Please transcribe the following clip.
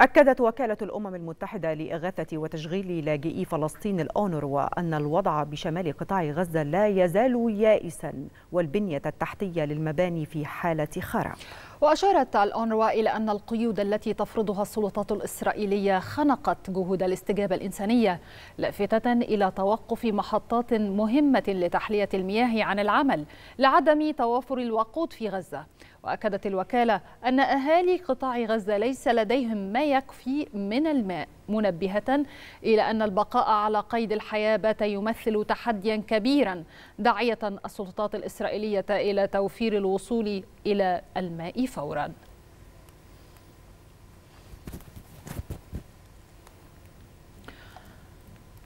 أكدت وكالة الأمم المتحدة لإغاثة وتشغيل لاجئي فلسطين الأونروا أن الوضع بشمال قطاع غزة لا يزال يائسا والبنية التحتية للمباني في حالة خراب وأشارت الأونروا إلى أن القيود التي تفرضها السلطات الإسرائيلية خنقت جهود الاستجابة الإنسانية لافتة إلى توقف محطات مهمة لتحلية المياه عن العمل لعدم توافر الوقود في غزة وأكدت الوكالة أن أهالي قطاع غزة ليس لديهم ما يكفي من الماء منبهة إلى أن البقاء على قيد الحياة بات يمثل تحديا كبيرا داعية السلطات الإسرائيلية إلى توفير الوصول إلى الماء فوراً